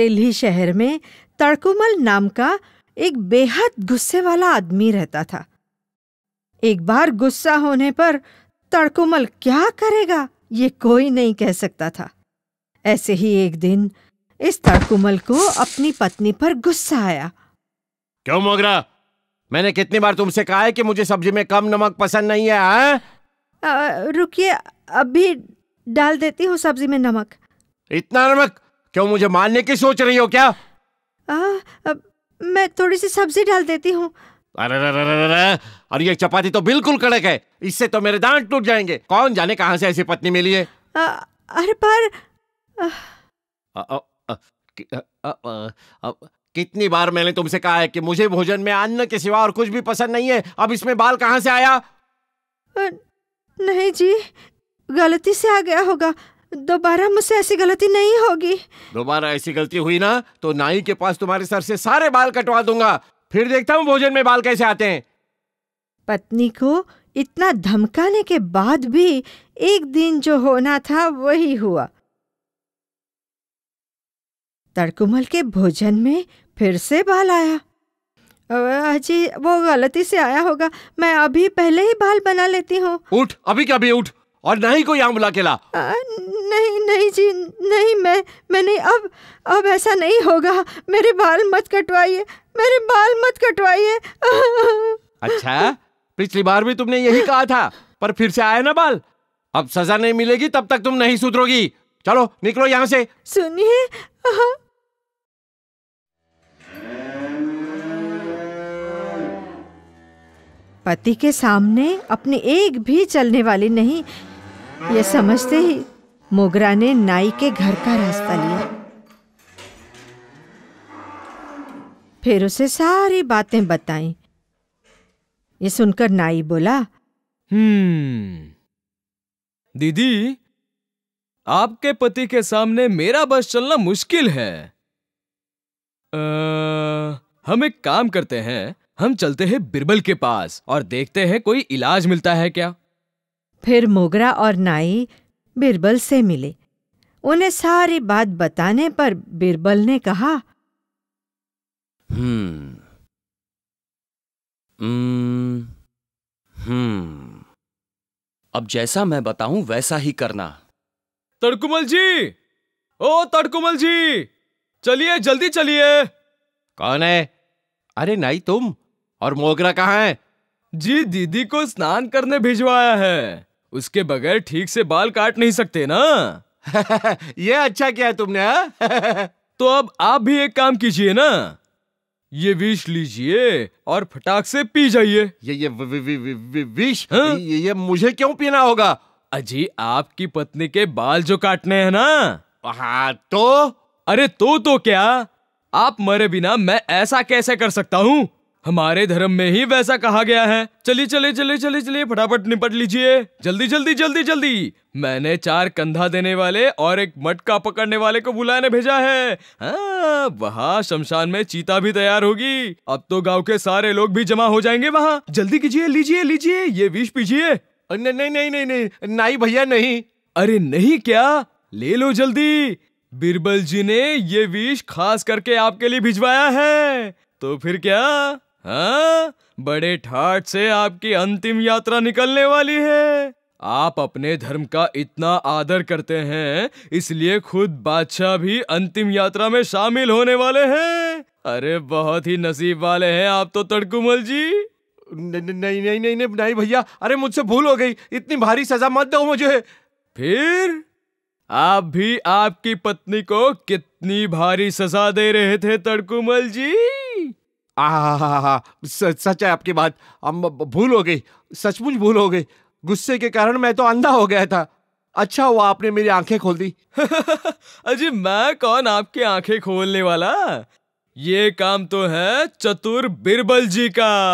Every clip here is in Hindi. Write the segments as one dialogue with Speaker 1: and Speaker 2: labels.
Speaker 1: दिल्ली शहर में तड़कुमल नाम का एक बेहद गुस्से वाला आदमी रहता था एक बार गुस्सा होने पर तड़कुमल क्या करेगा ये कोई नहीं कह सकता था ऐसे ही एक दिन इस तड़कुमल को अपनी पत्नी पर गुस्सा आया
Speaker 2: क्यों मोगरा मैंने कितनी बार तुमसे कहा है कि मुझे सब्जी में कम नमक पसंद नहीं है
Speaker 1: हाँ? रुकिए अभी डाल देती हूँ सब्जी में नमक
Speaker 2: इतना नमक क्यों मुझे मारने की सोच
Speaker 1: रही हो क्या आ, आ, मैं थोड़ी सी सब्जी डाल देती हूँ
Speaker 2: अरे अरे अरे और ये चपाती तो बिल्कुल कड़क है इससे तो मेरे दांत टूट जाएंगे कौन जाने कहाँ से ऐसी पत्नी मिली है
Speaker 1: अरे पर
Speaker 2: कितनी बार मैंने तुमसे कहा है कि मुझे भोजन में अन्न के सिवा और कुछ भी पसंद नहीं है अब इसमें बाल कहाँ से आया
Speaker 1: नहीं जी गलती से आ गया होगा दोबारा मुझसे ऐसी गलती नहीं होगी
Speaker 2: दोबारा ऐसी गलती हुई ना तो नाई के पास तुम्हारे सर से सारे बाल कटवा दूंगा फिर देखता हूँ भोजन में बाल कैसे आते हैं
Speaker 1: पत्नी को इतना धमकाने के बाद भी एक दिन जो होना था वही हुआ तड़कुमल के भोजन में फिर से बाल आया अजी वो गलती से आया होगा मैं अभी पहले ही बाल बना लेती हूँ
Speaker 2: उठ अभी क्या भी उठ और ना ही कोई आंवला केला
Speaker 1: आ, नहीं नहीं जी नहीं मैं नहीं अब अब ऐसा नहीं होगा मेरे बाल मत कटवाइए मेरे बाल मत कटवाइए
Speaker 2: अच्छा पिछली बार भी तुमने यही कहा था पर फिर से आया ना बाल अब सजा नहीं मिलेगी तब तक तुम नहीं सुधरोगी चलो निकलो
Speaker 1: यहाँ से सुनिए पति के सामने अपने एक भी चलने वाली नहीं ये समझते ही मोगरा ने नाई के घर का रास्ता लिया फिर उसे सारी बातें बताई ये सुनकर नाई बोला
Speaker 3: हम्म दीदी आपके पति के सामने मेरा बस चलना मुश्किल है आ, हम एक काम करते हैं हम चलते हैं बिरबल के पास और देखते हैं कोई इलाज मिलता है क्या
Speaker 1: फिर मोगरा और नाई बिरबल से मिले उन्हें सारी बात बताने पर बिरबल ने कहा
Speaker 4: हम्म, हम्म हम्म
Speaker 5: अब जैसा मैं बताऊं वैसा ही करना
Speaker 3: तड़कुमल जी ओ तड़कुमल जी चलिए जल्दी चलिए कौन है अरे नहीं तुम और मोगरा कहाँ है जी दीदी को स्नान करने भिजवाया है उसके बगैर ठीक से बाल काट नहीं सकते ना ये अच्छा किया तुमने हा? तो अब आप भी एक काम कीजिए ना ये विष लीजिए और फटाक से पी जाइए ये ये वि, वि, वि, वि, विष हाँ? ये, ये मुझे क्यों पीना होगा अजी आपकी पत्नी के बाल जो काटने हैं ना हाँ तो अरे तो तो क्या आप मरे बिना मैं ऐसा कैसे कर सकता हूँ हमारे धर्म में ही वैसा कहा गया है चलिए चले चले चले चलिए फटाफट निपट लीजिए जल्दी जल्दी जल्दी जल्दी मैंने चार कंधा देने वाले और एक मटका पकड़ने वाले को बुलाने भेजा है हाँ, वहाँ शमशान में चीता भी तैयार होगी अब तो गांव के सारे लोग भी जमा हो जाएंगे वहाँ जल्दी कीजिए लीजिए लीजिए ये विष पीजिए नहीं नहीं नहीं नहीं नहीं नाई भैया नहीं अरे नहीं क्या ले लो जल्दी बीरबल जी ने ये विष खास करके आपके लिए भिजवाया है तो फिर क्या हाँ बड़े ठाट से आपकी अंतिम यात्रा निकलने वाली है आप अपने धर्म का इतना आदर करते हैं इसलिए खुद बादशाह भी अंतिम यात्रा में शामिल होने वाले हैं अरे बहुत ही नसीब वाले हैं आप तो तड़कुमल जी नहीं नहीं नहीं नहीं नहीं भैया अरे मुझसे भूल हो गई इतनी भारी सजा मत दो मुझे फिर आप भी आपकी पत्नी को कितनी भारी सजा दे रहे थे तड़कुमल जी आ सच है आपकी बात हम भूल हो गई सचमुच भूल हो गई
Speaker 2: गुस्से के कारण मैं तो अंधा हो गया था अच्छा हुआ आपने मेरी आंखें खोल दी
Speaker 3: अजी मैं कौन आपकी आंखें खोलने वाला ये काम तो है
Speaker 4: चतुर बिरबल जी का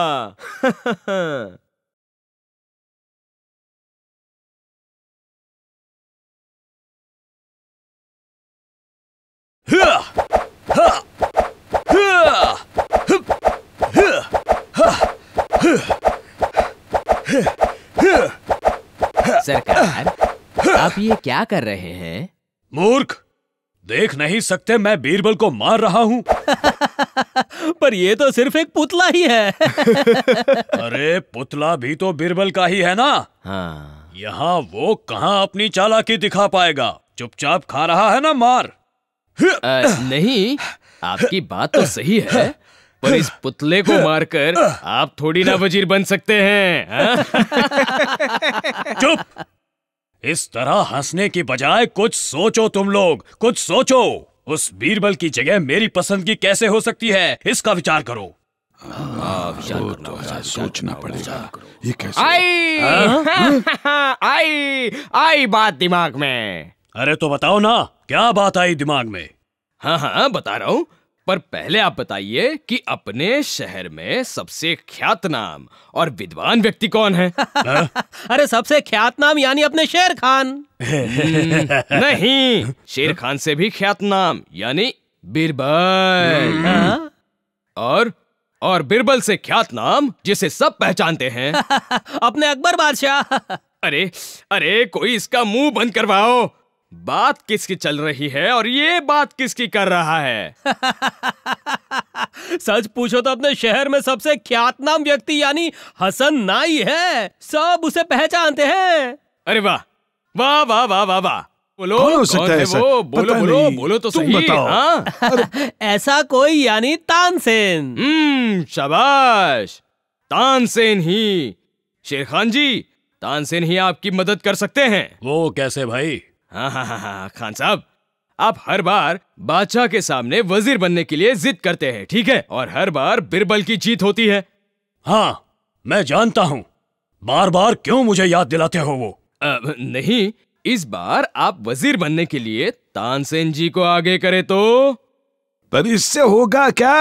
Speaker 3: सरकार आप ये क्या कर रहे हैं मूर्ख देख नहीं सकते मैं बीरबल को मार रहा हूँ पर ये तो सिर्फ एक पुतला ही है अरे पुतला भी तो बीरबल का ही है ना हाँ। यहाँ वो कहाँ अपनी चालाकी दिखा पाएगा चुपचाप खा रहा है ना मार आ, नहीं आपकी बात तो सही है पर इस पुतले को मारकर आप थोड़ी ना वजीर बन सकते हैं हाँ? चुप इस तरह हंसने की बजाय कुछ सोचो तुम लोग कुछ सोचो उस बीरबल की जगह मेरी पसंद की कैसे हो सकती है इसका विचार करो
Speaker 6: सोचना पड़ेगा
Speaker 4: ये कैसे आई हाँ?
Speaker 3: आई आई बात दिमाग में अरे तो बताओ ना क्या बात आई दिमाग में हाँ हाँ बता रहा हूँ पर पहले आप बताइए कि अपने शहर में सबसे ख्यात नाम और विद्वान व्यक्ति कौन है अरे सबसे ख्यात नाम यानी अपने शेर खान हम्म, नहीं शेर खान से भी ख्यात नाम यानी बीरबल हाँ। और और बीरबल से नाम जिसे सब पहचानते हैं अपने अकबर बादशाह अरे अरे कोई इसका मुंह बंद करवाओ बात किसकी चल रही है और ये बात किसकी कर रहा है सच पूछो तो अपने शहर में सबसे ख्यातनाम व्यक्ति यानी हसन नाई है सब उसे पहचानते हैं अरे वाह वाह वाह वाह वाह वाह बोलो हो सकता है वो बोलो बोलो बोलो तो सही बताओ हाँ? ऐसा कोई यानी तानसेन हम्म शाबाश तानसेन ही शेर खान जी तानसेन ही आपकी मदद कर सकते हैं वो कैसे भाई हाँ हाँ हाँ हाँ खान साहब आप हर बार बादशाह के सामने वजीर बनने के लिए जिद करते हैं ठीक है और हर बार बिरबल की जीत होती है हाँ मैं जानता हूँ बार बार क्यों मुझे याद दिलाते हो वो आ, नहीं इस बार आप वजीर बनने के लिए तानसेन जी को आगे करे तो पर इससे होगा क्या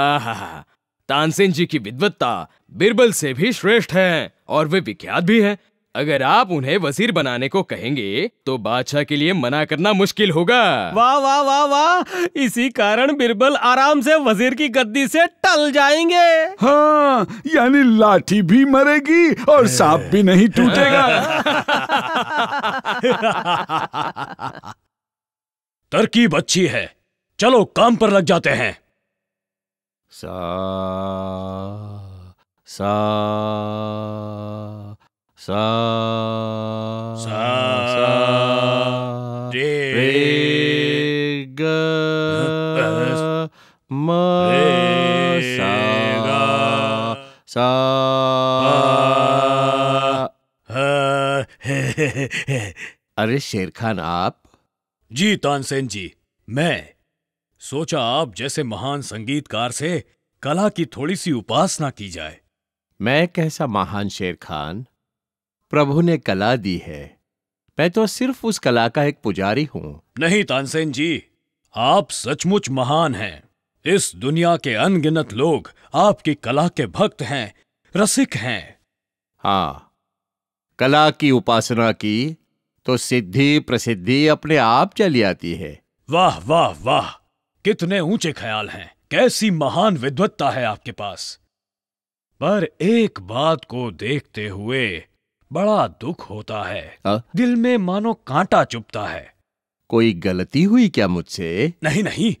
Speaker 3: आहा तानसेन जी की विद्वत्ता बिरबल से भी श्रेष्ठ है और वे विख्यात भी हैं अगर आप उन्हें वजीर बनाने को कहेंगे तो बादशाह के लिए मना करना मुश्किल होगा वाह वाह वाह वाह इसी कारण बिरबल आराम से वजीर की गद्दी से टल जाएंगे
Speaker 6: हाँ यानी लाठी भी मरेगी और सांप भी नहीं टूटेगा
Speaker 3: तरकीब अच्छी है चलो काम पर लग जाते हैं सा
Speaker 2: सा सा सा, सा रे, रे ग म sa
Speaker 3: ga sa अरे शेर खान आप जी तानसेन जी मैं सोचा आप जैसे महान संगीतकार से कला की थोड़ी सी उपासना की जाए
Speaker 2: मैं कैसा महान शेर खान प्रभु ने कला दी है मैं तो सिर्फ उस कला का एक पुजारी हूं
Speaker 3: नहीं तानसेन जी आप सचमुच महान हैं इस दुनिया के अनगिनत लोग आपकी कला के भक्त हैं रसिक हैं हाँ
Speaker 2: कला की उपासना की तो सिद्धि प्रसिद्धि अपने आप चली आती
Speaker 3: है वाह वाह वाह कितने ऊंचे ख्याल हैं कैसी महान विद्वत्ता है आपके पास पर एक बात को देखते हुए बड़ा दुख होता है आ? हाँ? दिल में मानो कांटा चुपता है कोई गलती हुई क्या मुझसे नहीं नहीं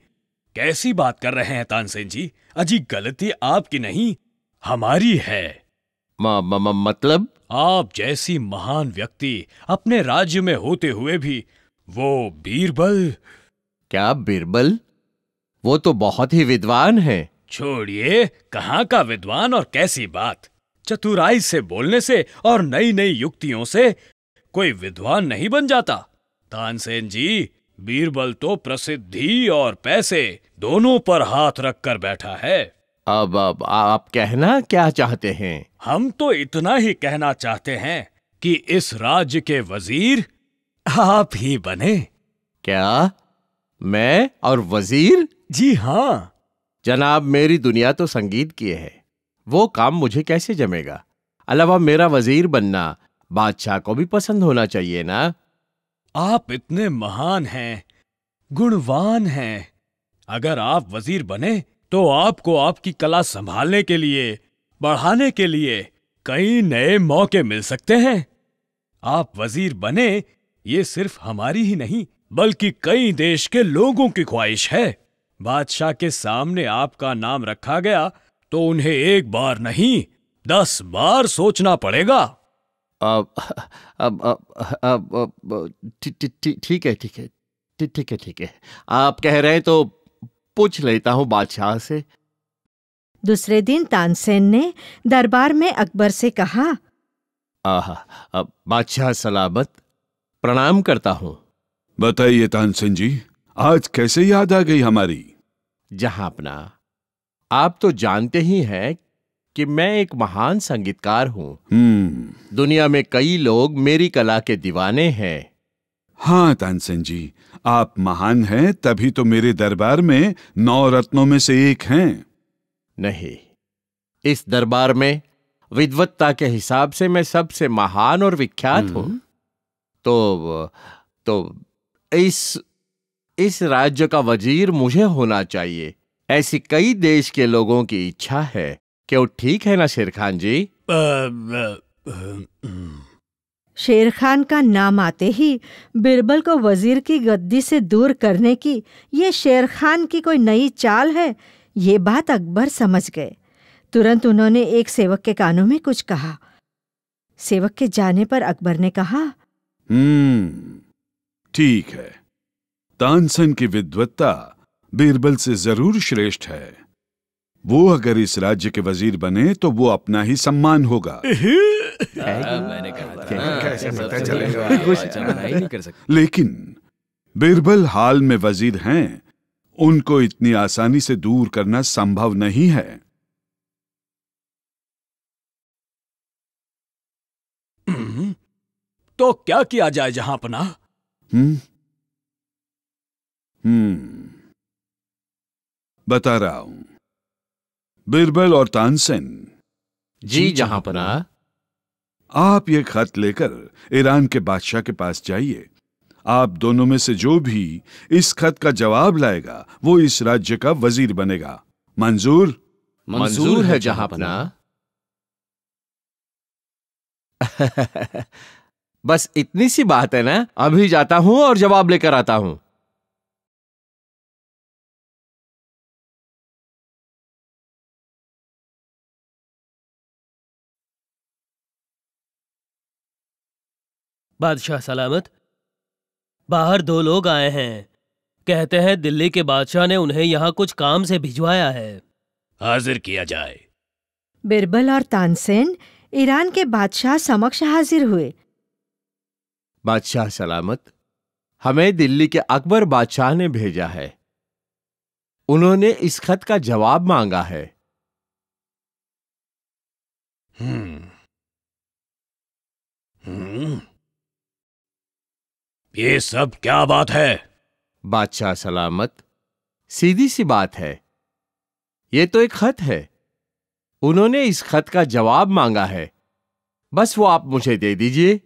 Speaker 3: कैसी बात कर रहे हैं तानसेन जी अजी गलती आपकी नहीं हमारी है म, म, म, मतलब आप जैसी महान व्यक्ति अपने राज्य में होते हुए भी वो बीरबल
Speaker 2: क्या बीरबल वो तो बहुत ही विद्वान है
Speaker 3: छोड़िए कहाँ का विद्वान और कैसी बात चतुराई से बोलने से और नई नई युक्तियों से कोई विद्वान नहीं बन जाता तानसेन जी बीरबल तो प्रसिद्धि और पैसे दोनों पर हाथ रखकर बैठा है अब अब आप कहना क्या चाहते हैं हम तो इतना ही कहना चाहते हैं कि इस राज्य के वजीर आप ही बने क्या
Speaker 2: मैं और वजीर जी हाँ जनाब मेरी दुनिया तो संगीत की है वो काम मुझे कैसे जमेगा अलावा मेरा वजीर बनना
Speaker 3: बादशाह को भी पसंद होना चाहिए ना आप इतने महान हैं गुणवान हैं अगर आप वजीर बने तो आपको आपकी कला संभालने के लिए बढ़ाने के लिए कई नए मौके मिल सकते हैं आप वजीर बने ये सिर्फ हमारी ही नहीं बल्कि कई देश के लोगों की ख्वाहिश है बादशाह के सामने आपका नाम रखा गया तो उन्हें एक बार नहीं दस बार सोचना पड़ेगा अब अब अब ठीक है ठीक है ठीक
Speaker 2: है ठीक है आप कह रहे हैं तो पूछ लेता हूँ बादशाह से
Speaker 1: दूसरे दिन तानसेन ने दरबार में अकबर से कहा
Speaker 2: अब बादशाह सलामत प्रणाम करता हूँ बताइए तानसेन जी आज कैसे याद आ गई हमारी जहां अपना आप तो जानते ही हैं कि मैं एक महान संगीतकार हूं hmm.
Speaker 4: हम्म।
Speaker 2: दुनिया में
Speaker 6: कई लोग मेरी कला के दीवाने हैं हाँ तानसेन जी आप महान हैं तभी तो मेरे दरबार में नौ रत्नों में से एक हैं नहीं इस
Speaker 2: दरबार में विद्वत्ता के हिसाब से मैं सबसे महान और विख्यात हम्म। हूं तो तो इस इस राज्य का वजीर मुझे होना चाहिए ऐसी कई देश के लोगों की इच्छा है क्यों ठीक है ना शेर खान जी
Speaker 1: शेर खान का नाम आते ही बिरबल को वजीर की गद्दी से दूर करने की ये शेर खान की कोई नई चाल है ये बात अकबर समझ गए तुरंत उन्होंने एक सेवक के कानों में कुछ कहा सेवक के जाने पर अकबर ने कहा
Speaker 6: हम्म ठीक है तानसन की विद्वत्ता बीरबल से जरूर श्रेष्ठ है वो अगर इस राज्य के वजीर बने तो वो अपना ही सम्मान होगा तो लेकिन बीरबल हाल में वजीर हैं उनको इतनी आसानी से दूर करना संभव नहीं है
Speaker 4: हम्म।
Speaker 3: तो क्या किया जाए जहां अपना
Speaker 4: हम्म
Speaker 6: हम्म बता रहा हूं बीरबल और तानसेन जी जहां पना आप ये खत लेकर ईरान के बादशाह के पास जाइए आप दोनों में से जो भी इस खत का जवाब लाएगा वो इस राज्य का वजीर बनेगा मंजूर
Speaker 2: मंजूर है जहां पर
Speaker 4: बस इतनी सी बात है ना अभी जाता हूं और जवाब लेकर आता हूं बादशाह सलामत बाहर दो लोग आए हैं
Speaker 3: कहते हैं दिल्ली के बादशाह ने उन्हें यहाँ कुछ काम से भिजवाया है हाजिर किया जाए
Speaker 1: बिरबल और तानसेन ईरान के बादशाह समक्ष हाजिर हुए
Speaker 2: बादशाह सलामत हमें दिल्ली के अकबर बादशाह ने भेजा है उन्होंने इस खत का जवाब मांगा है
Speaker 4: हम्म ये सब क्या बात है
Speaker 2: बादशाह सलामत सीधी सी बात है ये तो एक खत है उन्होंने इस खत का जवाब मांगा है बस वो आप मुझे दे
Speaker 3: दीजिए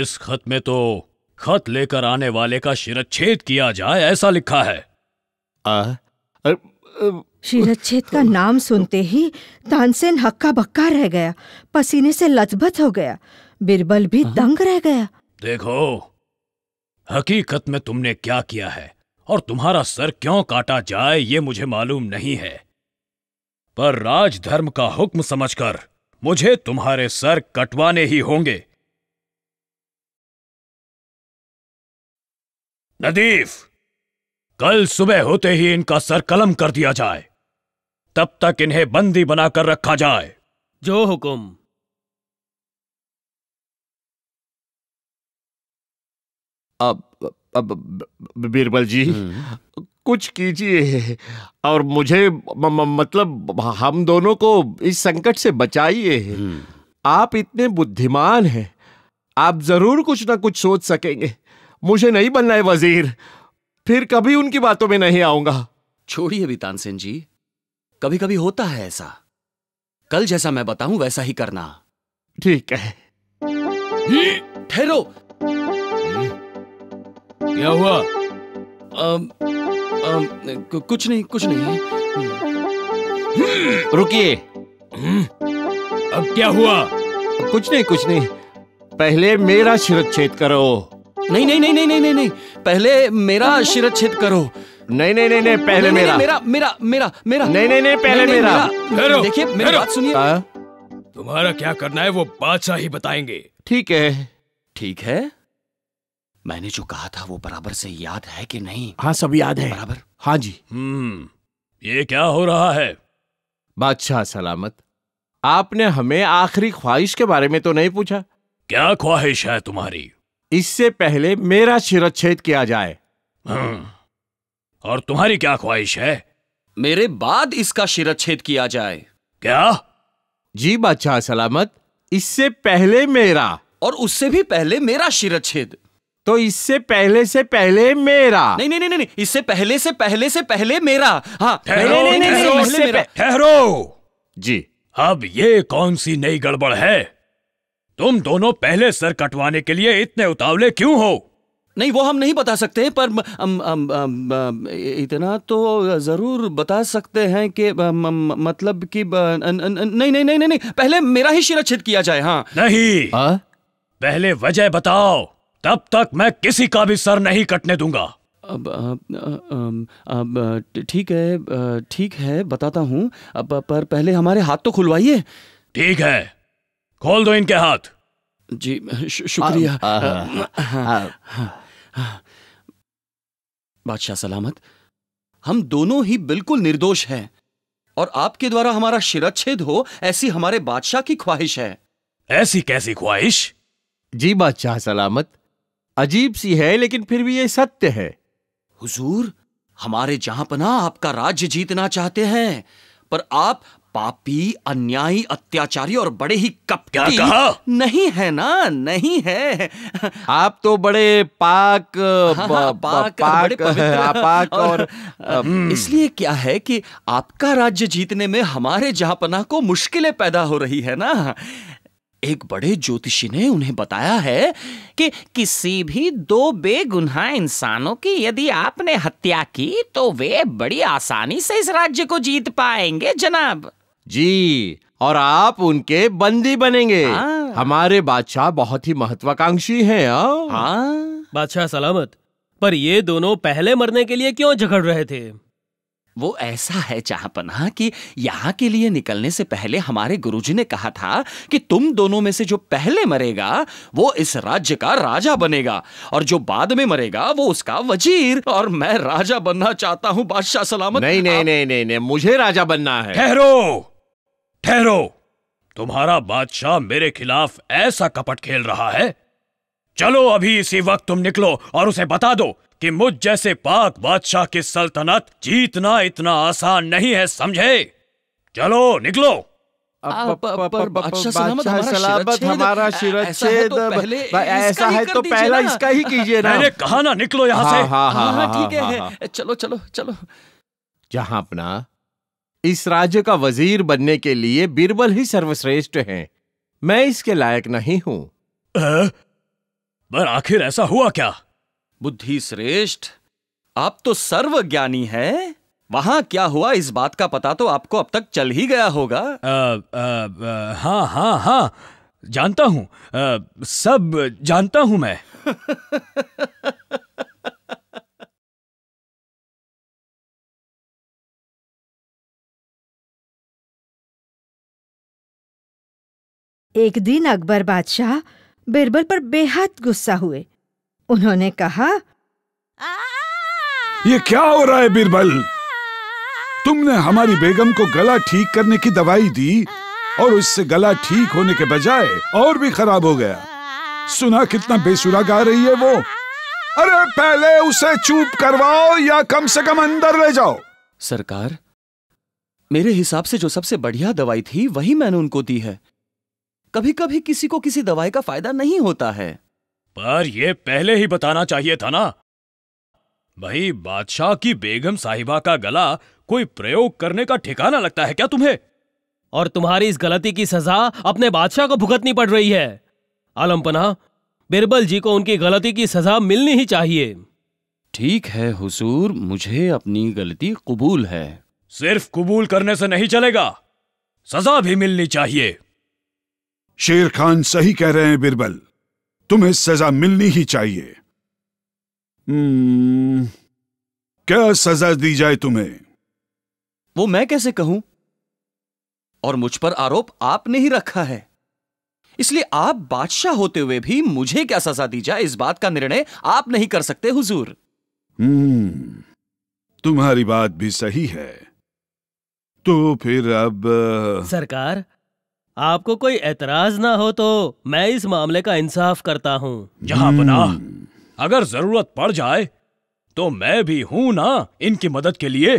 Speaker 3: इस खत में तो खत लेकर आने वाले का शिरच्छेद किया जाए ऐसा लिखा है आ, आ,
Speaker 1: शिरच्छेद का नाम सुनते ही तानसेन हक्का बक्का रह गया पसीने से लथबथ हो गया बिरबल भी हाँ। दंग रह गया
Speaker 3: देखो हकीकत में तुमने क्या किया है और तुम्हारा सर क्यों काटा जाए ये मुझे मालूम नहीं है पर राजधर्म का हुक्म समझकर मुझे तुम्हारे सर कटवाने ही होंगे नदीफ कल सुबह होते ही इनका सर कलम कर दिया जाए तब तक इन्हें बंदी बनाकर रखा जाए जो हुक्म अब अब
Speaker 2: बीरबल जी हम्म। कुछ कीजिए और मुझे म, म, मतलब हम दोनों को इस संकट से बचाइए हम्म। आप इतने बुद्धिमान हैं आप जरूर कुछ ना कुछ सोच सकेंगे मुझे नहीं बनना है वजीर फिर कभी उनकी बातों में नहीं आऊंगा छोड़िए भी तानसेन जी कभी कभी
Speaker 5: होता है ऐसा कल जैसा मैं बताऊं वैसा ही करना ठीक है ठहरो क्या हुआ आम, आम, कुछ नहीं कुछ नहीं
Speaker 2: रुकिए अब क्या हुआ कुछ नहीं कुछ नहीं पहले मेरा शिरच्छेद करो नहीं नहीं नहीं नहीं नहीं नहीं पहले मेरा शिरच्छेद करो नहीं नहीं नहीं नहीं पहले मेरा मेरा
Speaker 5: मेरा मेरा मेरा नहीं नहीं नहीं पहले मेरा देखिए मेरी बात
Speaker 2: सुनिए
Speaker 3: तुम्हारा क्या करना है वो बादशाह ही बताएंगे
Speaker 5: ठीक है ठीक है मैंने जो कहा था वो बराबर से याद है
Speaker 2: कि नहीं हाँ सब याद है बराबर हाँ जी हम्म ये क्या हो रहा है बादशाह सलामत आपने हमें आखिरी ख्वाहिश के बारे में तो नहीं पूछा
Speaker 3: क्या ख्वाहिश
Speaker 2: है तुम्हारी इससे पहले मेरा शिरच्छेद किया जाए
Speaker 3: हम्म, और तुम्हारी क्या ख्वाहिश है मेरे बाद इसका शिरच्छेद
Speaker 2: किया जाए क्या जी बादशाह सलामत इससे पहले मेरा और उससे भी पहले मेरा शिरच्छेद तो इससे पहले से पहले मेरा
Speaker 5: नहीं नहीं नहीं नहीं इससे पहले से पहले से पहले मेरा हाँ ठहरो
Speaker 3: जी अब ये कौन सी नई गड़बड़ है तुम दोनों पहले सर कटवाने के लिए इतने उतावले क्यों हो नहीं वो हम नहीं बता सकते पर
Speaker 5: अम, अम, अम, इतना तो जरूर बता सकते हैं कि
Speaker 3: मतलब कि नहीं नहीं नहीं नहीं पहले मेरा ही शिरच्छेद किया जाए हाँ नहीं आ? पहले वजह बताओ तब तक मैं किसी का भी सर नहीं कटने दूंगा
Speaker 5: अब अब ठीक है ठीक है बताता हूँ अब पर पहले हमारे हाथ तो खुलवाइए
Speaker 3: ठीक है खोल दो इनके हाथ जी शुक्रिया हाँ, हाँ।
Speaker 5: बादशाह सलामत हम दोनों ही बिल्कुल निर्दोष हैं और आपके द्वारा हमारा शिरच्छेद हो ऐसी हमारे बादशाह की ख्वाहिश है ऐसी कैसी ख्वाहिश जी बादशाह सलामत अजीब सी है लेकिन फिर भी ये सत्य है हुजूर, हमारे जहां पना आपका राज्य जीतना चाहते हैं पर आप पापी अन्यायी अत्याचारी और बड़े ही कप क्या कहा? नहीं है ना नहीं है आप तो बड़े पाक हाँ, हाँ, पाक, पाक, बड़े पाक और, और हम्म। इसलिए क्या है कि आपका राज्य जीतने में हमारे जहापना को मुश्किलें पैदा हो रही है ना एक बड़े ज्योतिषी ने उन्हें बताया है कि किसी भी दो बेगुनाह इंसानों की यदि
Speaker 2: आपने हत्या की तो वे बड़ी आसानी से इस राज्य को जीत पाएंगे जनाब जी और आप उनके बंदी बनेंगे हाँ। हमारे बादशाह बहुत ही महत्वाकांक्षी हैं हाँ।, हाँ।
Speaker 3: बादशाह सलामत पर ये दोनों पहले मरने के लिए क्यों झगड़ रहे थे वो ऐसा है चाहपना कि यहाँ
Speaker 5: के लिए निकलने से पहले हमारे गुरुजी ने कहा था कि तुम दोनों में से जो पहले मरेगा वो इस राज्य का राजा बनेगा और जो बाद में मरेगा वो उसका वजीर
Speaker 2: और मैं राजा बनना चाहता हूँ बादशाह सलामत नहीं नहीं, आ... नहीं नहीं नहीं मुझे राजा बनना है
Speaker 5: ठहरो
Speaker 3: ठहरो तुम्हारा बादशाह मेरे खिलाफ ऐसा कपट खेल रहा है चलो अभी इसी वक्त तुम निकलो और उसे बता दो कि मुझ जैसे पाक बादशाह की सल्तनत जीतना इतना आसान नहीं है समझे चलो निकलो सलामत हमारा ऐसा है तो, तो पहला इसका ही कीजिए ना मैंने कहा ना निकलो यहाँ हाँ, से हाँ, हाँ, हाँ
Speaker 2: ठीक है
Speaker 5: चलो चलो चलो
Speaker 2: जहाँ अपना इस राज्य का वजीर बनने के लिए बीरबल ही सर्वश्रेष्ठ हैं मैं इसके लायक नहीं हूँ
Speaker 3: पर आखिर ऐसा हुआ क्या
Speaker 2: बुद्धि श्रेष्ठ
Speaker 5: आप तो सर्वज्ञानी हैं वहां क्या हुआ इस बात का पता तो आपको अब तक चल
Speaker 3: ही गया होगा हाँ हाँ हाँ जानता हूं
Speaker 4: सब जानता हूं मैं
Speaker 1: एक दिन अकबर बादशाह बिरबल पर बेहद गुस्सा हुए उन्होंने कहा
Speaker 6: ये क्या हो रहा है बीरबल तुमने हमारी बेगम को गला ठीक करने की दवाई दी और उससे गला ठीक होने के बजाय और भी खराब हो गया सुना कितना बेसुरा गा रही है वो अरे पहले उसे चुप करवाओ या कम से कम अंदर ले जाओ सरकार मेरे हिसाब से जो
Speaker 5: सबसे बढ़िया दवाई थी वही मैंने उनको दी है कभी कभी किसी को किसी दवाई का फायदा नहीं होता है
Speaker 3: पर यह पहले ही बताना चाहिए था ना भाई बादशाह की बेगम साहिबा का गला कोई प्रयोग करने का ठिकाना लगता है क्या तुम्हें और तुम्हारी इस गलती की सजा अपने बादशाह को भुगतनी पड़ रही है आलमपना बिरबल जी को उनकी गलती की सजा मिलनी ही चाहिए ठीक है
Speaker 6: हुसूर मुझे अपनी गलती कबूल है
Speaker 3: सिर्फ कबूल करने से नहीं चलेगा सजा भी मिलनी चाहिए
Speaker 6: शेर खान सही कह रहे हैं बिरबल तुम्हें सजा मिलनी ही चाहिए हम्म। क्या सजा दी जाए तुम्हें वो मैं कैसे कहूं
Speaker 5: और मुझ पर आरोप आपने ही रखा है इसलिए आप बादशाह होते हुए भी मुझे क्या सजा दी जाए इस बात का निर्णय आप नहीं कर सकते हुजूर
Speaker 6: हम्म तुम्हारी बात भी सही है तो फिर अब
Speaker 3: सरकार आपको कोई एतराज ना हो तो मैं इस मामले का इंसाफ करता हूँ जहाँ बना हम्म। अगर जरूरत पड़ जाए तो मैं भी हूं ना इनकी मदद के लिए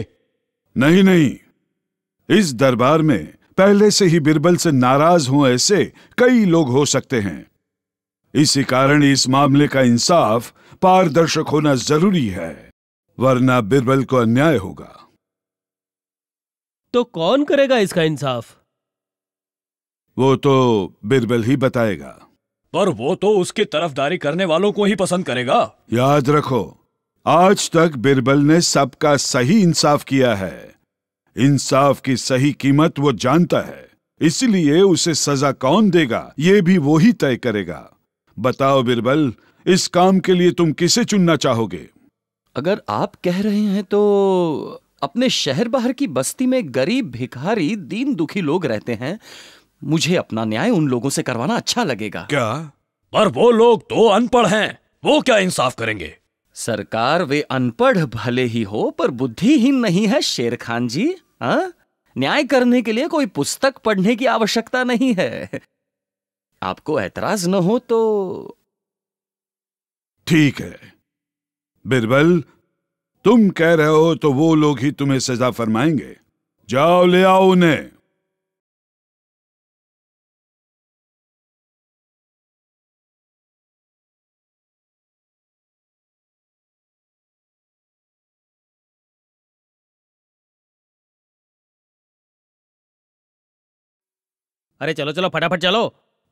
Speaker 3: नहीं नहीं इस दरबार
Speaker 6: में पहले से ही बिरबल से नाराज हों ऐसे कई लोग हो सकते हैं इसी कारण इस मामले का इंसाफ पारदर्शक होना जरूरी है वरना बिरबल को अन्याय होगा
Speaker 3: तो कौन करेगा इसका इंसाफ
Speaker 6: वो तो बिरबल ही बताएगा
Speaker 3: पर वो तो उसकी तरफदारी करने वालों को ही पसंद करेगा
Speaker 6: याद रखो आज तक बिरबल ने सबका सही इंसाफ किया है इंसाफ की सही कीमत वो जानता है इसलिए उसे सजा कौन देगा ये भी वो ही तय करेगा बताओ बिरबल इस काम के लिए तुम किसे चुनना चाहोगे अगर आप कह रहे हैं तो अपने शहर बाहर की बस्ती में गरीब भिखारी
Speaker 5: दीन दुखी लोग रहते हैं मुझे अपना न्याय उन लोगों से करवाना अच्छा लगेगा क्या पर वो लोग तो अनपढ़ हैं वो क्या इंसाफ करेंगे सरकार वे अनपढ़ भले ही हो पर बुद्धिहीन नहीं है शेर खान जी हा? न्याय करने के लिए कोई पुस्तक पढ़ने की आवश्यकता नहीं है आपको ऐतराज न हो
Speaker 6: तो ठीक है बिरबल
Speaker 4: तुम कह रहे हो तो वो लोग ही तुम्हें सजा फरमाएंगे जाओ ले आओ उन्हें अरे चलो चलो फटाफट चलो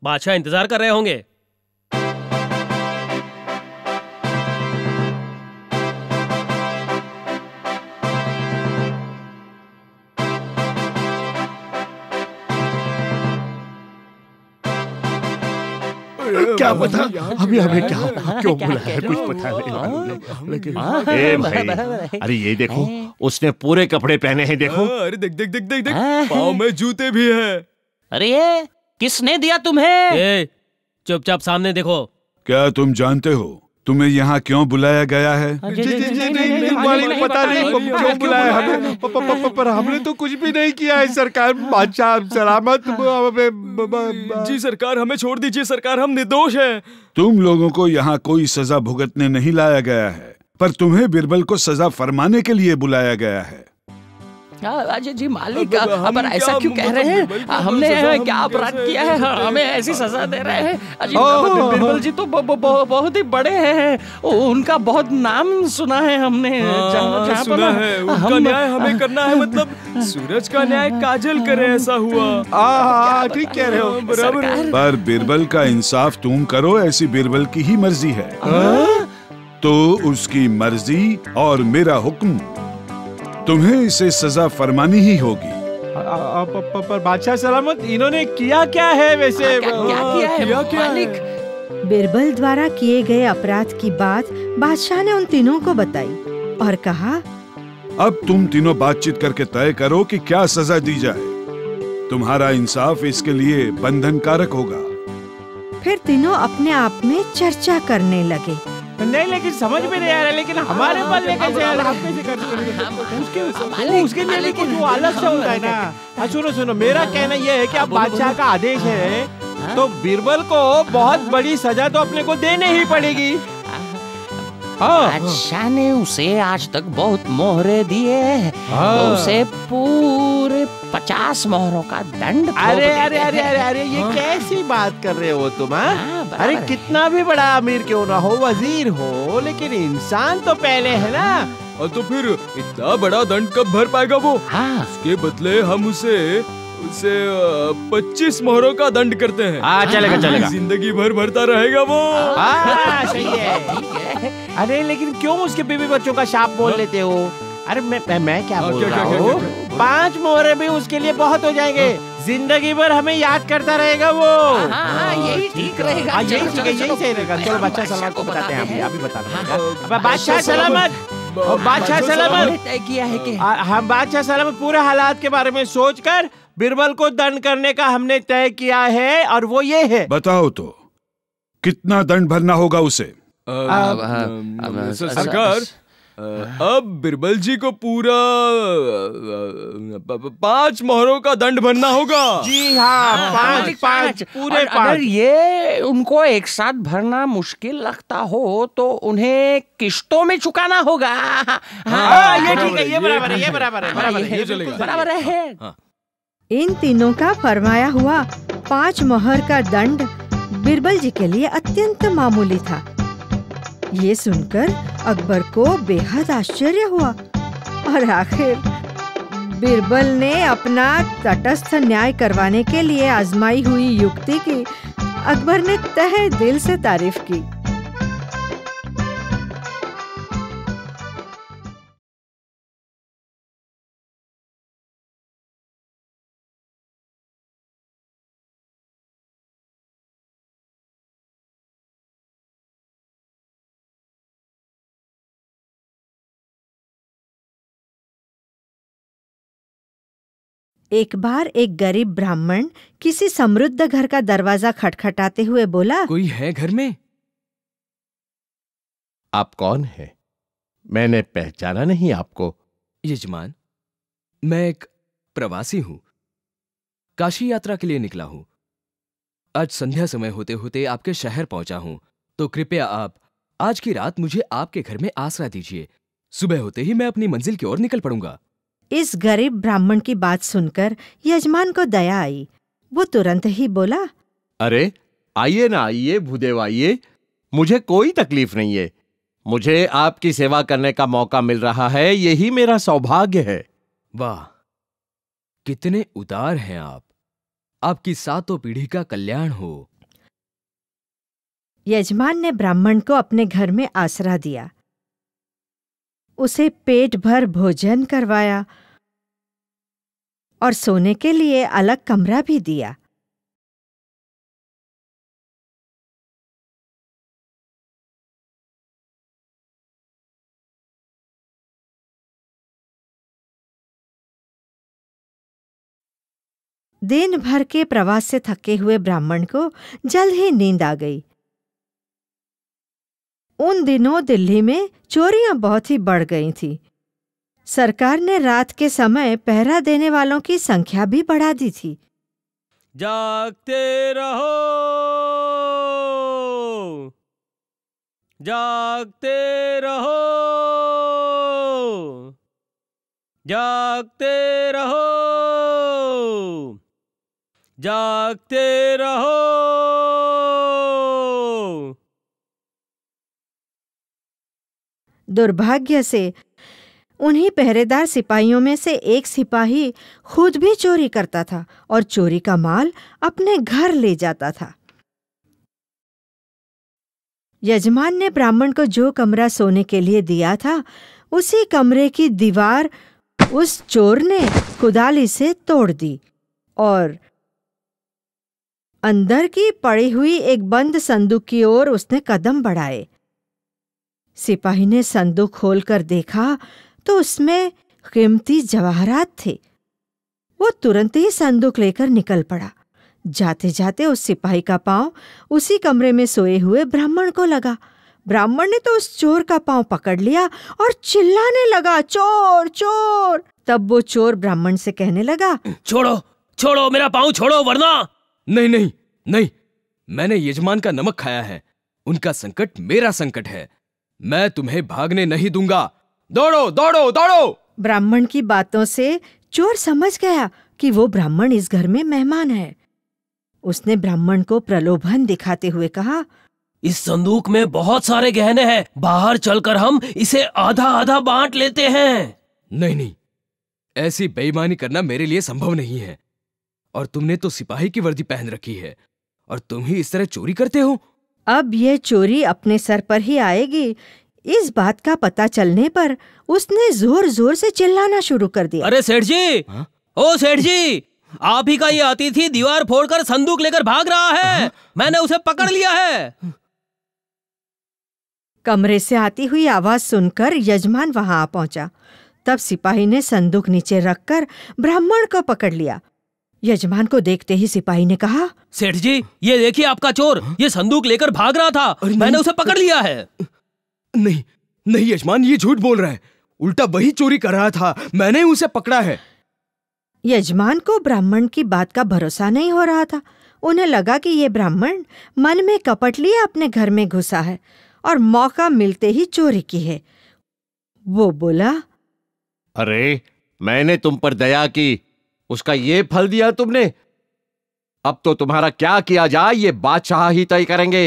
Speaker 4: बादशाह इंतजार कर रहे होंगे क्या पता अभी हमें क्या हाँ, क्यों बोला है कुछ पता नहीं हाँ। लेकिन हाँ, ए
Speaker 5: भाई अरे ये देखो
Speaker 3: उसने पूरे कपड़े पहने हैं देखो अरे देख देख देख देख देख पाँव में जूते भी हैं अरे ये किसने दिया तुम्हें चुपचाप सामने देखो
Speaker 6: क्या तुम जानते हो तुम्हें यहाँ क्यों बुलाया गया है
Speaker 3: पता
Speaker 6: नहीं क्यों हाँ, बुलाया हाँ, हमें हाँ, पर हमने तो कुछ भी नहीं किया है सरकार बादशाह सलामत जी सरकार हमें छोड़ दीजिए सरकार हम निर्दोष हैं तुम लोगों को यहाँ कोई सजा भुगतने नहीं लाया गया है पर तुम्हें बिरबल को सजा फरमाने के लिए बुलाया गया है
Speaker 5: अजय हाँ, जी मालिक अब ऐसा क्यों कह रहे हैं हाँ, हमने क्या अपराध किया है हाँ, हमें ऐसी सजा दे रहे हैं अजय बिरबल जी तो बहुत ही बड़े हैं उनका बहुत नाम सुना है हमने
Speaker 3: सुना है उनका न्याय हमें करना है मतलब सूरज का न्याय काजल करे ऐसा हुआ ठीक कह रहे हो बराबर
Speaker 6: पर बिरबल का इंसाफ तुम करो ऐसी बिरबल की ही मर्जी है तो उसकी मर्जी और मेरा हुक्म तुम्हें इसे सजा फरमानी ही होगी
Speaker 2: बादशाह सलामत इन्होंने किया क्या है वैसे हाँ, क्या, हाँ, किया है क्या
Speaker 1: बिरबल द्वारा किए गए अपराध की बात बादशाह ने उन तीनों को बताई और कहा
Speaker 6: अब तुम तीनों बातचीत करके तय करो कि क्या सजा दी जाए तुम्हारा इंसाफ इसके लिए बंधनकारक होगा
Speaker 1: फिर तीनों अपने आप में चर्चा करने लगे नहीं लेकिन समझ
Speaker 2: में नहीं आ रहा लेकिन हमारे पास लेकर कर उसके उसके लिए लेकिन कुछ अलग से होता है ना हाँ, सुनो सुनो मेरा कहना यह है कि आप बादशाह का आदेश है हाँ। तो बीरबल को बहुत बड़ी सजा तो अपने को देने ही पड़ेगी हाँ, हाँ। बादशाह ने उसे
Speaker 5: आज तक बहुत मोहरे दिए हाँ। तो उसे पूरे पचास
Speaker 2: मोहरों का दंड अरे अरे अरे अरे अरे ये कैसी बात कर रहे हो तुम
Speaker 4: अरे
Speaker 2: कितना भी बड़ा अमीर क्यों ना हो वजीर हो लेकिन इंसान तो पहले है ना
Speaker 3: और तो फिर इतना बड़ा दंड कब भर पाएगा वो हाँ। उसके बदले हम उसे उसे पच्चीस मोहरों का दंड करते हैं आ, हाँ, चलेगा चलेगा जिंदगी भर भरता रहेगा वो आ, हाँ,
Speaker 2: सही है अरे लेकिन क्यों उसके बीबी बच्चों का शाप बोल हाँ। लेते हो अरे मैं मैं, क्या बोल क्या, रहा हूँ पांच मोहरे भी उसके लिए बहुत हो जाएंगे जिंदगी भर हमें याद करता रहेगा वो यही ठीक रहेगा यही ठीक है यही सही रहेगा चलो बादशाह सलामत को बताते हैं अभी बता बादशाह सलामत बादशाह सलामत तय किया है कि हम बादशाह सलामत पूरे हालात के बारे में सोचकर बिरबल को दंड करने का हमने तय किया है और वो ये है
Speaker 6: बताओ तो कितना दंड भरना होगा उसे
Speaker 3: सरकार अब बिरबल जी को पूरा पांच मोहरों का दंड भरना होगा जी हाँ, हाँ, हाँ पांच पांच पूरे पांच अगर
Speaker 7: ये उनको एक
Speaker 5: साथ भरना मुश्किल लगता हो तो उन्हें किश्तों में चुकाना होगा हाँ, हाँ ये ठीक है ये बराबर है ये बराबर है बराबर है
Speaker 4: बराबर है
Speaker 1: इन तीनों का फरमाया हुआ पांच मोहर का दंड बिरबल जी के लिए अत्यंत मामूली था ये सुनकर अकबर को बेहद आश्चर्य हुआ और आखिर बिरबल ने अपना तटस्थ न्याय करवाने के लिए आजमाई हुई युक्ति की अकबर ने तहे दिल से तारीफ की एक बार एक गरीब ब्राह्मण किसी समृद्ध घर का दरवाजा खटखटाते हुए बोला कोई है घर में
Speaker 2: आप कौन है मैंने पहचाना
Speaker 3: नहीं आपको यजमान मैं एक प्रवासी हूं काशी यात्रा के लिए निकला हूं आज संध्या समय होते होते आपके शहर पहुंचा हूं तो कृपया आप आज की रात मुझे आपके घर में आसरा दीजिए सुबह होते ही मैं अपनी मंजिल की ओर निकल पड़ूंगा
Speaker 1: इस गरीब ब्राह्मण की बात सुनकर यजमान को दया आई वो तुरंत ही बोला
Speaker 2: अरे आइए ना आइए भूदेव आइए मुझे कोई तकलीफ नहीं है मुझे आपकी सेवा करने का मौका मिल
Speaker 3: रहा है यही मेरा सौभाग्य है वाह कितने उदार हैं आप आपकी सातों पीढ़ी का कल्याण हो
Speaker 1: यजमान ने ब्राह्मण को अपने घर में आसरा दिया उसे पेट भर भोजन करवाया और सोने के लिए अलग कमरा भी दिया दिन भर के प्रवास से थके हुए ब्राह्मण को जल्द ही नींद आ गई उन दिनों दिल्ली में चोरियां बहुत ही बढ़ गई थी सरकार ने रात के समय पहरा देने वालों की संख्या भी बढ़ा दी थी
Speaker 3: जागते रहो जागते रहो जागते रहो जागते रहो
Speaker 1: दुर्भाग्य से उन्हीं पहरेदार सिपाहियों में से एक सिपाही खुद भी चोरी करता था और चोरी का माल अपने घर ले जाता था यजमान ने ब्राह्मण को जो कमरा सोने के लिए दिया था उसी कमरे की दीवार उस चोर ने कुदाली से तोड़ दी और अंदर की पड़ी हुई एक बंद संदूक की ओर उसने कदम बढ़ाए सिपाही ने संदूक खोलकर देखा तो उसमें कीमती जवाहरात थे वो तुरंत ही संदूक लेकर निकल पड़ा जाते जाते उस सिपाही का पांव उसी कमरे में सोए हुए ब्राह्मण को लगा ब्राह्मण ने तो उस चोर का पांव पकड़ लिया और चिल्लाने लगा चोर चोर तब वो चोर ब्राह्मण से कहने लगा छोड़ो
Speaker 3: छोड़ो मेरा पांव छोड़ो वरना नहीं नहीं नहीं मैंने यजमान का नमक खाया है उनका संकट मेरा संकट है मैं तुम्हें भागने नहीं दूंगा
Speaker 1: दौड़ो दौड़ो दौड़ो ब्राह्मण की बातों से चोर समझ गया कि वो ब्राह्मण इस घर में मेहमान है उसने ब्राह्मण को प्रलोभन दिखाते हुए कहा
Speaker 3: इस संदूक में बहुत सारे गहने हैं बाहर चलकर हम इसे आधा आधा बांट लेते हैं नहीं नहीं ऐसी बेईमानी करना मेरे लिए संभव नहीं है और तुमने तो सिपाही की वर्दी पहन रखी है और तुम ही इस तरह चोरी करते
Speaker 1: हो अब यह चोरी अपने सर पर ही आएगी इस बात का पता चलने पर उसने जोर जोर से चिल्लाना शुरू कर दिया
Speaker 3: अरे सेठ जी हा? ओ सेठ जी आप ही का ये अतिथि दीवार फोड़कर संदूक लेकर भाग रहा है हा? मैंने उसे पकड़ लिया है
Speaker 1: कमरे से आती हुई आवाज सुनकर यजमान वहां आ पहुंचा तब सिपाही ने संदूक नीचे रखकर ब्राह्मण को पकड़ लिया यजमान को देखते ही सिपाही ने कहा
Speaker 3: सेठ जी ये देखिए आपका चोर ये संदूक लेकर भाग रहा था मैंने उसे पकड़ लिया है नहीं नहीं यजमान ये झूठ बोल रहा है उल्टा वही चोरी कर रहा था मैंने उसे पकड़ा है
Speaker 1: यजमान को ब्राह्मण की बात का भरोसा नहीं हो रहा था उन्हें लगा कि ये ब्राह्मण मन में कपट लिए अपने घर में घुसा है और मौका मिलते ही चोरी की है वो बोला
Speaker 2: अरे मैंने तुम पर दया की उसका ये फल दिया तुमने अब तो तुम्हारा क्या किया जाए ये बादशाह ही तय करेंगे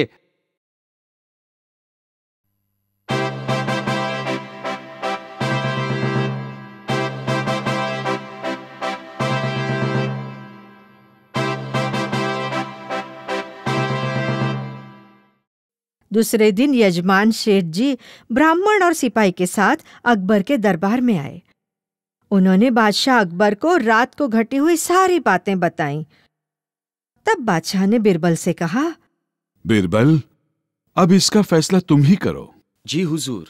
Speaker 1: दूसरे दिन यजमान शेठ जी ब्राह्मण और सिपाही के साथ अकबर के दरबार में आए उन्होंने बादशाह अकबर को रात को घटी हुई सारी बातें बताई तब बादशाह ने बिरबल से कहा
Speaker 6: बिरबल अब इसका फैसला तुम ही करो जी हुजूर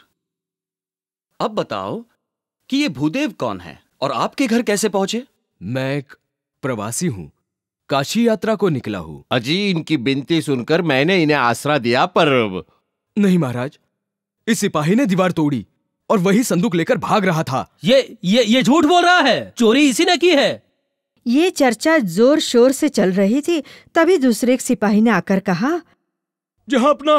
Speaker 6: अब बताओ
Speaker 2: कि ये भूदेव कौन है और आपके घर कैसे पहुंचे मैं एक प्रवासी हूँ काशी यात्रा को निकला हूँ अजी इनकी बिनती सुनकर मैंने इन्हें आसरा दिया
Speaker 3: पर नहीं महाराज इस सिपाही ने दीवार तोड़ी और वही संदूक लेकर भाग रहा था ये ये ये झूठ बोल रहा है चोरी इसी ने की है
Speaker 1: ये चर्चा जोर शोर से चल रही थी तभी दूसरे एक सिपाही ने आकर कहा
Speaker 3: जहाँ अपना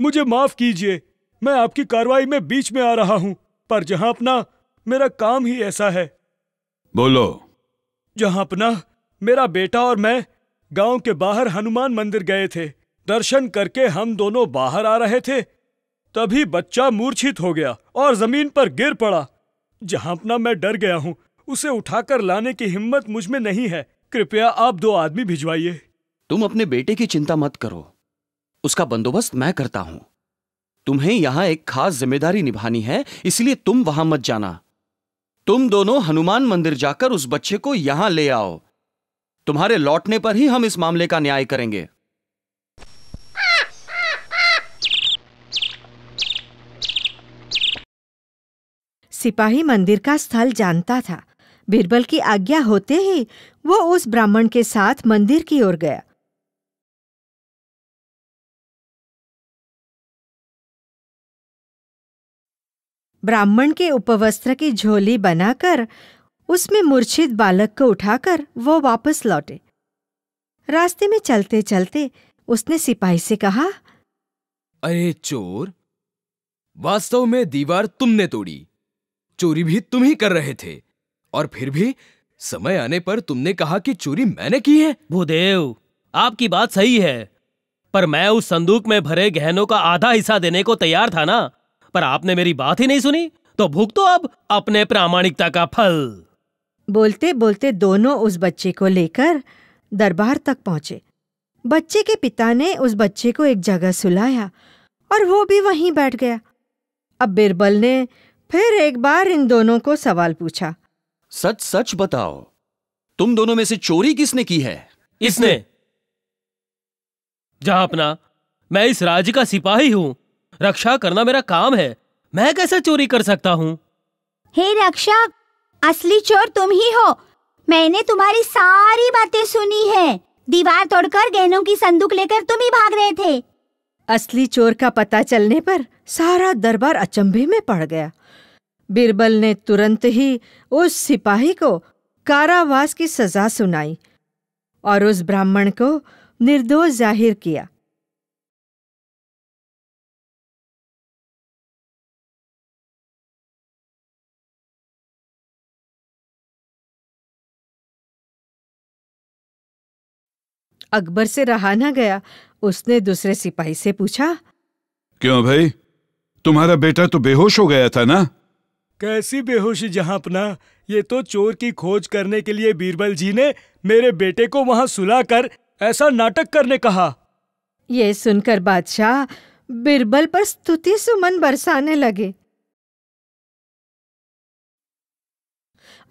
Speaker 3: मुझे माफ कीजिए मैं आपकी कार्रवाई में बीच में आ रहा हूँ पर जहाँ अपना मेरा काम ही ऐसा है बोलो जहाँ अपना मेरा बेटा और मैं गांव के बाहर हनुमान मंदिर गए थे दर्शन करके हम दोनों बाहर आ रहे थे तभी बच्चा मूर्छित हो गया और जमीन पर गिर पड़ा जहां अपना मैं डर गया हूं उसे उठाकर लाने की हिम्मत मुझ में नहीं है
Speaker 5: कृपया आप दो आदमी भिजवाइए तुम अपने बेटे की चिंता मत करो उसका बंदोबस्त मैं करता हूं तुम्हें यहां एक खास जिम्मेदारी निभानी है इसलिए तुम वहां मत जाना तुम दोनों हनुमान मंदिर जाकर उस बच्चे को यहां ले आओ तुम्हारे लौटने पर ही हम इस मामले का न्याय करेंगे
Speaker 1: सिपाही मंदिर का स्थल जानता था बीरबल की आज्ञा होते ही वो उस ब्राह्मण के साथ मंदिर की ओर गया ब्राह्मण के उपवस्त्र की झोली बनाकर उसमें मूर्छित बालक को उठाकर वो वापस लौटे रास्ते में चलते चलते उसने सिपाही से कहा
Speaker 3: अरे चोर वास्तव में दीवार तुमने तोड़ी चोरी भी तुम ही कर रहे थे और फिर भी समय आने पर तुमने कहा कि चोरी मैंने की है भूदेव आपकी बात सही है पर मैं उस संदूक में भरे गहनों का आधा हिस्सा देने को तैयार था ना पर आपने मेरी बात ही नहीं सुनी तो भूख तो अब अपने प्रामाणिकता का फल
Speaker 1: बोलते बोलते दोनों उस बच्चे को लेकर दरबार तक पहुंचे बच्चे के पिता ने उस बच्चे को एक जगह सुलाया और वो भी वहीं बैठ गया अब बिरबल ने फिर एक बार इन दोनों को सवाल पूछा
Speaker 5: सच सच बताओ तुम दोनों में से चोरी
Speaker 3: किसने की है इसने जा अपना मैं इस राज्य का सिपाही हूँ रक्षा करना मेरा काम है मैं कैसे चोरी कर सकता हूँ
Speaker 7: हे रक्षक असली चोर तुम ही हो मैंने तुम्हारी सारी बातें सुनी है दीवार तोड़कर गहनों की संदूक लेकर तुम ही भाग रहे थे
Speaker 1: असली चोर का पता चलने पर सारा दरबार अचंभे में पड़ गया बीरबल ने तुरंत ही उस सिपाही को कारावास की सजा सुनाई और उस ब्राह्मण को निर्दोष जाहिर किया अकबर से रहा ना गया उसने दूसरे सिपाही से पूछा
Speaker 6: क्यों भाई तुम्हारा बेटा तो बेहोश हो गया था ना
Speaker 3: कैसी बेहोशी जहां अपना ये तो चोर की खोज करने के लिए बीरबल जी ने मेरे बेटे को वहां सुलाकर ऐसा नाटक करने कहा
Speaker 1: ये सुनकर बादशाह बीरबल पर स्तुति सुमन बरसाने लगे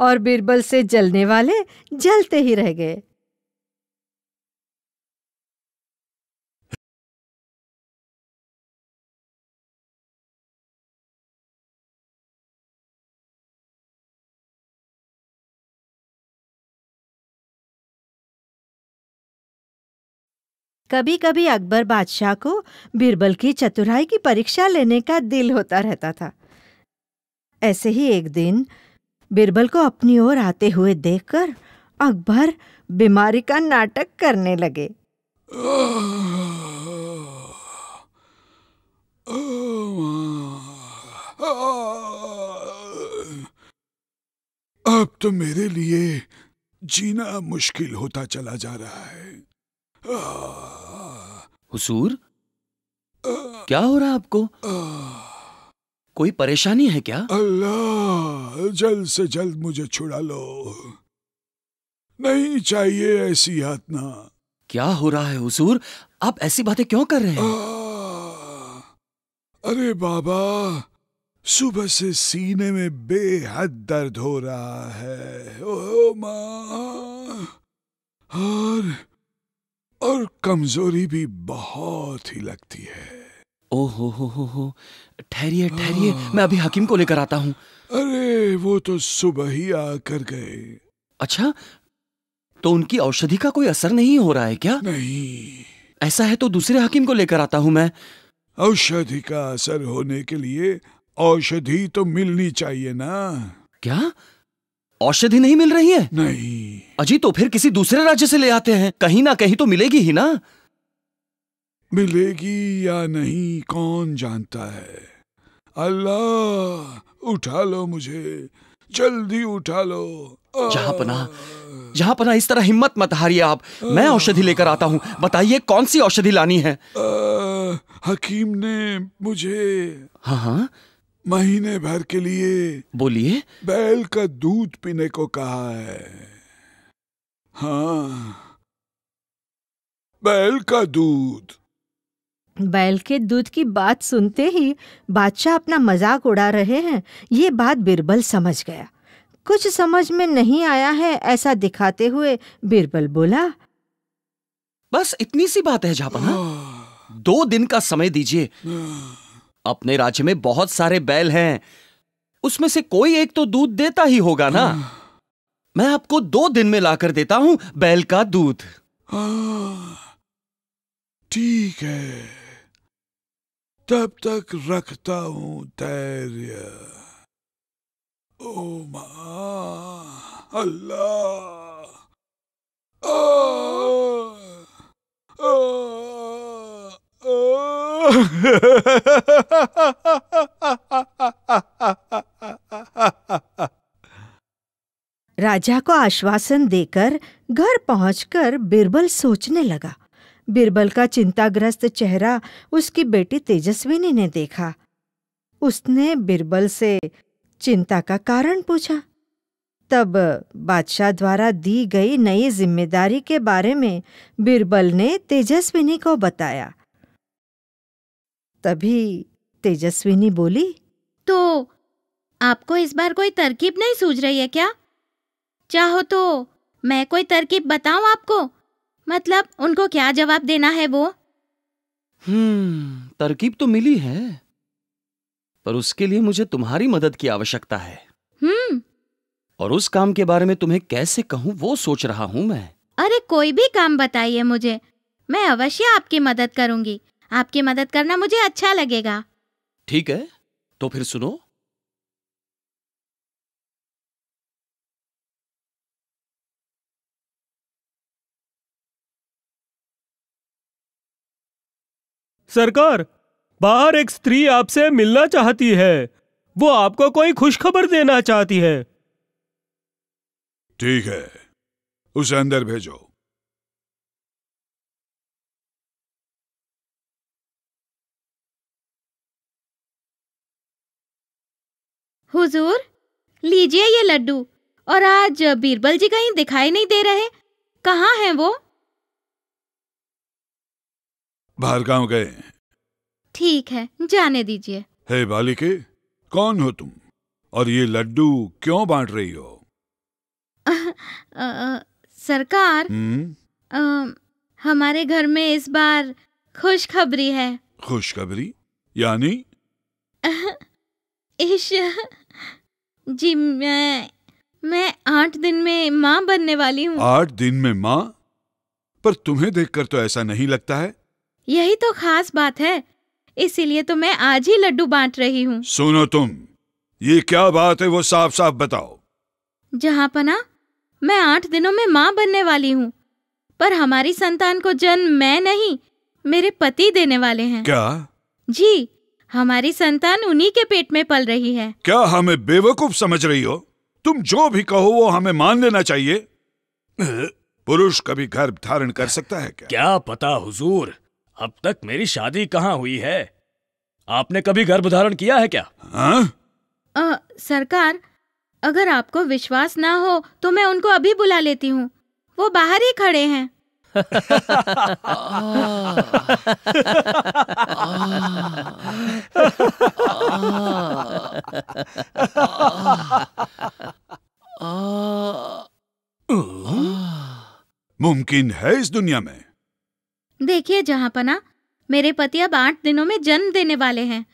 Speaker 1: और बीरबल से जलने वाले जलते ही रह गए कभी कभी अकबर बादशाह को बीरबल की चतुराई की परीक्षा लेने का दिल होता रहता था ऐसे ही एक दिन बीरबल को अपनी ओर आते हुए देखकर अकबर बीमारी का नाटक करने लगे
Speaker 6: अब तो मेरे लिए जीना मुश्किल होता चला जा रहा है हुसूर क्या हो रहा है आपको कोई परेशानी है क्या अल्लाह जल्द से जल्द मुझे छुड़ा लो नहीं चाहिए ऐसी यातना क्या हो रहा है हुसूर आप ऐसी बातें क्यों कर रहे हैं अरे बाबा सुबह से सीने में बेहद दर्द हो रहा है ओ माँ और और कमजोरी भी बहुत ही लगती है ओहो हो हो हो ठहरिए ठहरिए हाँ। मैं अभी हकीम को लेकर आता हूँ
Speaker 5: अरे वो तो सुबह ही आकर गए अच्छा तो उनकी
Speaker 6: औषधि का कोई असर नहीं हो रहा है क्या नहीं ऐसा है तो दूसरे हकीम को लेकर आता हूँ मैं औषधि का असर होने के लिए औषधि तो मिलनी चाहिए ना क्या औषधि नहीं मिल रही है नहीं अजी तो फिर किसी दूसरे
Speaker 5: राज्य से ले आते हैं कहीं ना कहीं तो मिलेगी ही ना
Speaker 6: मिलेगी या नहीं कौन जानता है अल्लाह उठा लो मुझे जल्दी उठा लो जहां पना जहां पना इस तरह हिम्मत मत
Speaker 5: हारिए आप मैं औषधि लेकर आता हूं बताइए कौन सी औषधि लानी है
Speaker 6: आ, हकीम ने मुझे हाँ हाँ महीने भर के लिए बोलिए बैल का दूध पीने को कहा है हाँ बैल का दूध
Speaker 1: बैल के दूध की बात सुनते ही बादशाह अपना मजाक उड़ा रहे हैं ये बात बिरबल समझ गया कुछ समझ में नहीं आया है ऐसा दिखाते हुए बिरबल बोला
Speaker 5: बस इतनी सी बात है झापा हाँ। दो दिन का समय दीजिए हाँ। अपने राज्य में बहुत सारे बैल हैं उसमें से कोई एक तो दूध देता ही होगा ना मैं आपको दो दिन में लाकर देता हूं बैल
Speaker 6: का दूध ठीक है तब तक रखता हूं धैर्य ओ अल्लाह
Speaker 4: Oh!
Speaker 1: राजा को आश्वासन देकर घर पहुंचकर बिरबल सोचने लगा बिरबल का चिंताग्रस्त चेहरा उसकी बेटी तेजस्विनी ने देखा उसने बिरबल से चिंता का कारण पूछा तब बादशाह द्वारा दी गई नई जिम्मेदारी के बारे में बिरबल ने तेजस्विनी को बताया तभी तेजस्विनी बोली
Speaker 7: तो आपको इस बार कोई तरकीब नहीं सूझ रही है क्या चाहो तो मैं कोई तरकीब बताऊं आपको मतलब उनको क्या जवाब देना है वो
Speaker 4: हम्म
Speaker 5: तरकीब तो मिली है पर उसके लिए मुझे तुम्हारी मदद की आवश्यकता है हम्म और उस काम के बारे में तुम्हें कैसे कहूँ वो सोच रहा हूँ मैं
Speaker 7: अरे कोई भी काम बताइए मुझे मैं अवश्य आपकी मदद करूंगी आपकी मदद करना मुझे अच्छा लगेगा
Speaker 5: ठीक है तो फिर सुनो
Speaker 4: सरकार
Speaker 3: बाहर एक स्त्री आपसे मिलना चाहती है वो आपको कोई खुशखबर देना चाहती है
Speaker 6: ठीक है उसे अंदर भेजो
Speaker 4: हुजूर
Speaker 7: लीजिए ये लड्डू और आज बीरबल जी कहीं दिखाई नहीं दे रहे कहाँ हैं वो
Speaker 6: बाहर गांव गए
Speaker 7: ठीक है जाने दीजिए
Speaker 6: हे बालिके कौन हो तुम और ये लड्डू क्यों बांट रही हो
Speaker 7: आ, आ, सरकार आ, हम्म? हमारे घर में इस बार खुशखबरी है
Speaker 6: खुशखबरी यानी
Speaker 7: ईशा जी मैं मैं आठ दिन में माँ बनने वाली हूँ
Speaker 6: आठ दिन में माँ पर तुम्हें देखकर तो ऐसा नहीं लगता है
Speaker 7: यही तो खास बात है इसीलिए तो मैं आज ही लड्डू बांट रही हूँ
Speaker 6: सुनो तुम ये क्या बात है वो साफ साफ बताओ
Speaker 7: जहाँ पना मैं आठ दिनों में माँ बनने वाली हूँ पर हमारी संतान को जन्म मैं नहीं मेरे पति देने वाले हैं क्या जी हमारी संतान उन्हीं के पेट में पल रही है
Speaker 6: क्या हमें बेवकूफ समझ रही हो तुम जो भी कहो वो हमें मान लेना चाहिए पुरुष
Speaker 3: कभी गर्भ धारण कर सकता है क्या क्या पता हुजूर अब तक मेरी शादी कहाँ हुई है आपने कभी गर्भ धारण किया है क्या आ,
Speaker 7: हाँ? सरकार अगर आपको विश्वास ना हो तो मैं उनको अभी बुला लेती हूँ वो बाहर ही खड़े हैं
Speaker 6: मुमकिन है इस दुनिया में
Speaker 7: देखिए जहाँ पना मेरे पति अब आठ दिनों में जन्म देने वाले हैं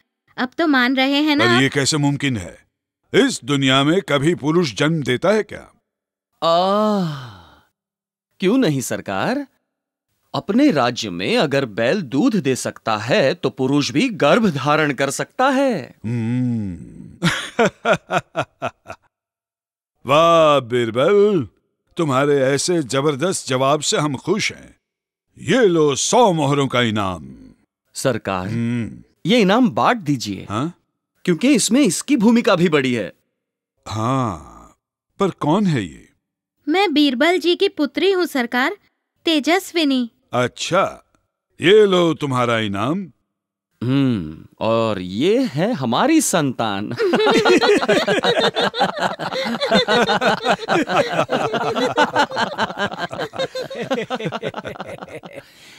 Speaker 7: अब तो मान रहे हैं ना पर ये
Speaker 6: कैसे मुमकिन है इस दुनिया में कभी पुरुष जन्म देता है क्या आ, क्यों नहीं
Speaker 5: सरकार अपने राज्य में अगर बैल दूध दे सकता है तो पुरुष
Speaker 6: भी गर्भ धारण कर सकता है
Speaker 4: hmm.
Speaker 6: वाह बीरबल तुम्हारे ऐसे जबरदस्त जवाब से हम खुश हैं ये लो सौ मोहरों का इनाम सरकार हम्म। ये इनाम बांट दीजिए हाँ? क्योंकि इसमें इसकी भूमिका भी बड़ी है हाँ पर कौन है ये
Speaker 7: मैं बीरबल जी की पुत्री हूँ सरकार तेजस्विनी
Speaker 6: अच्छा ये लो तुम्हारा इनाम हम्म और ये है हमारी संतान